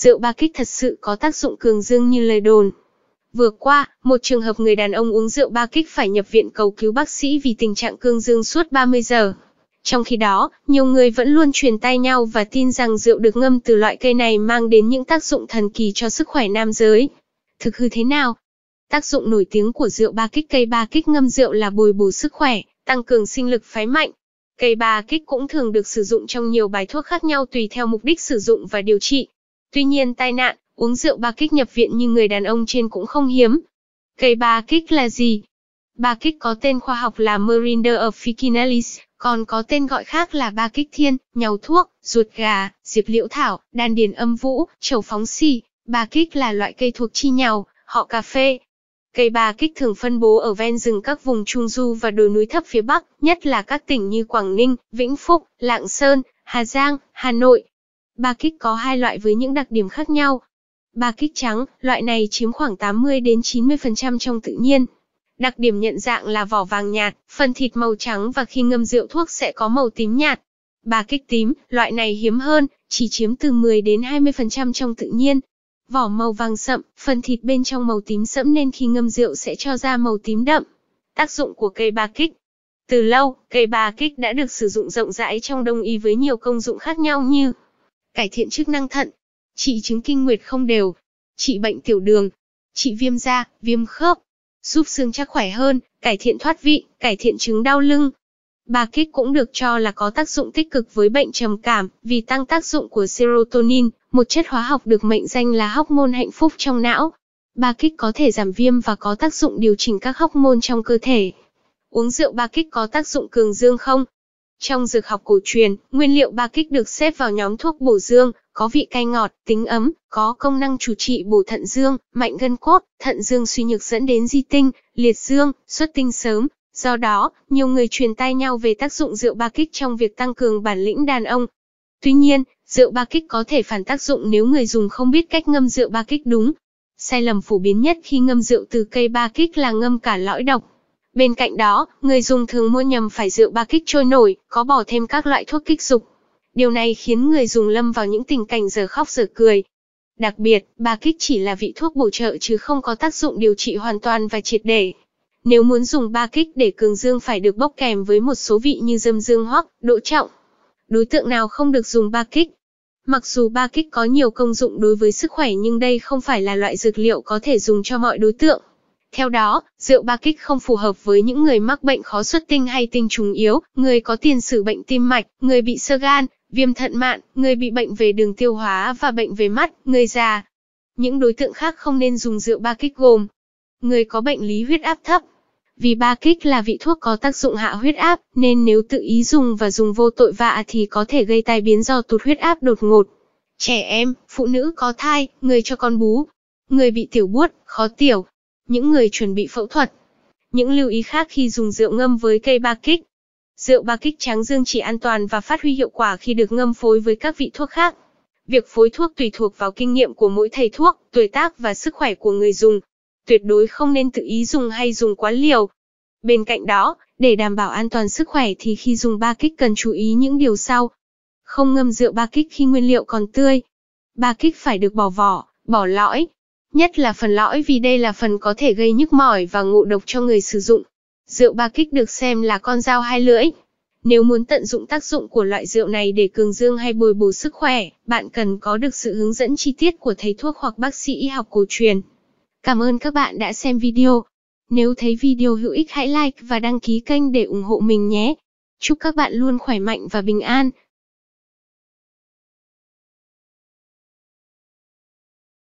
rượu ba kích thật sự có tác dụng cường dương như lời đồn. Vừa qua, một trường hợp người đàn ông uống rượu ba kích phải nhập viện cầu cứu bác sĩ vì tình trạng cương dương suốt 30 giờ. Trong khi đó, nhiều người vẫn luôn truyền tay nhau và tin rằng rượu được ngâm từ loại cây này mang đến những tác dụng thần kỳ cho sức khỏe nam giới. Thực hư thế nào? Tác dụng nổi tiếng của rượu ba kích cây ba kích ngâm rượu là bồi bổ sức khỏe, tăng cường sinh lực phái mạnh. Cây ba kích cũng thường được sử dụng trong nhiều bài thuốc khác nhau tùy theo mục đích sử dụng và điều trị. Tuy nhiên tai nạn, uống rượu ba kích nhập viện như người đàn ông trên cũng không hiếm. Cây ba kích là gì? Ba kích có tên khoa học là Merinder officinalis, còn có tên gọi khác là ba kích thiên, nhau thuốc, ruột gà, diệp liễu thảo, đan điền âm vũ, trầu phóng xì. Ba kích là loại cây thuộc chi nhàu, họ cà phê. Cây ba kích thường phân bố ở ven rừng các vùng trung du và đồi núi thấp phía Bắc, nhất là các tỉnh như Quảng Ninh, Vĩnh Phúc, Lạng Sơn, Hà Giang, Hà Nội, Ba kích có hai loại với những đặc điểm khác nhau. Ba kích trắng, loại này chiếm khoảng 80 đến 90% trong tự nhiên. Đặc điểm nhận dạng là vỏ vàng nhạt, phần thịt màu trắng và khi ngâm rượu thuốc sẽ có màu tím nhạt. Ba kích tím, loại này hiếm hơn, chỉ chiếm từ 10 đến 20% trong tự nhiên. Vỏ màu vàng sậm, phần thịt bên trong màu tím sẫm nên khi ngâm rượu sẽ cho ra màu tím đậm. Tác dụng của cây ba kích Từ lâu, cây ba kích đã được sử dụng rộng rãi trong đông y với nhiều công dụng khác nhau như cải thiện chức năng thận, trị chứng kinh nguyệt không đều, trị bệnh tiểu đường, trị viêm da, viêm khớp, giúp xương chắc khỏe hơn, cải thiện thoát vị, cải thiện chứng đau lưng. Bà kích cũng được cho là có tác dụng tích cực với bệnh trầm cảm vì tăng tác dụng của serotonin, một chất hóa học được mệnh danh là hormone hạnh phúc trong não. Ba kích có thể giảm viêm và có tác dụng điều chỉnh các hormone trong cơ thể. Uống rượu ba kích có tác dụng cường dương không? Trong dược học cổ truyền, nguyên liệu ba kích được xếp vào nhóm thuốc bổ dương, có vị cay ngọt, tính ấm, có công năng chủ trị bổ thận dương, mạnh gân cốt, thận dương suy nhược dẫn đến di tinh, liệt dương, xuất tinh sớm. Do đó, nhiều người truyền tai nhau về tác dụng rượu ba kích trong việc tăng cường bản lĩnh đàn ông. Tuy nhiên, rượu ba kích có thể phản tác dụng nếu người dùng không biết cách ngâm rượu ba kích đúng. Sai lầm phổ biến nhất khi ngâm rượu từ cây ba kích là ngâm cả lõi độc, Bên cạnh đó, người dùng thường mua nhầm phải rượu ba kích trôi nổi, có bỏ thêm các loại thuốc kích dục. Điều này khiến người dùng lâm vào những tình cảnh giờ khóc giờ cười. Đặc biệt, ba kích chỉ là vị thuốc bổ trợ chứ không có tác dụng điều trị hoàn toàn và triệt để. Nếu muốn dùng ba kích để cường dương phải được bốc kèm với một số vị như dâm dương hoắc, đỗ trọng. Đối tượng nào không được dùng ba kích? Mặc dù ba kích có nhiều công dụng đối với sức khỏe nhưng đây không phải là loại dược liệu có thể dùng cho mọi đối tượng. Theo đó, rượu ba kích không phù hợp với những người mắc bệnh khó xuất tinh hay tinh trùng yếu, người có tiền sử bệnh tim mạch, người bị sơ gan, viêm thận mạn, người bị bệnh về đường tiêu hóa và bệnh về mắt, người già. Những đối tượng khác không nên dùng rượu ba kích gồm người có bệnh lý huyết áp thấp. Vì ba kích là vị thuốc có tác dụng hạ huyết áp, nên nếu tự ý dùng và dùng vô tội vạ thì có thể gây tai biến do tụt huyết áp đột ngột. Trẻ em, phụ nữ có thai, người cho con bú, người bị tiểu buốt, khó tiểu, những người chuẩn bị phẫu thuật. Những lưu ý khác khi dùng rượu ngâm với cây ba kích. Rượu ba kích tráng dương chỉ an toàn và phát huy hiệu quả khi được ngâm phối với các vị thuốc khác. Việc phối thuốc tùy thuộc vào kinh nghiệm của mỗi thầy thuốc, tuổi tác và sức khỏe của người dùng. Tuyệt đối không nên tự ý dùng hay dùng quá liều. Bên cạnh đó, để đảm bảo an toàn sức khỏe thì khi dùng ba kích cần chú ý những điều sau. Không ngâm rượu ba kích khi nguyên liệu còn tươi. Ba kích phải được bỏ vỏ, bỏ lõi, nhất là phần lõi vì đây là phần có thể gây nhức mỏi và ngộ độc cho người sử dụng. Rượu ba kích được xem là con dao hai lưỡi. Nếu muốn tận dụng tác dụng của loại rượu này để cường dương hay bồi bổ sức khỏe, bạn cần có được sự hướng dẫn chi tiết của thầy thuốc hoặc bác sĩ y học cổ truyền. Cảm ơn các bạn đã xem video. Nếu thấy video hữu ích hãy like và đăng ký kênh để ủng hộ mình nhé. Chúc các bạn luôn khỏe mạnh và bình an.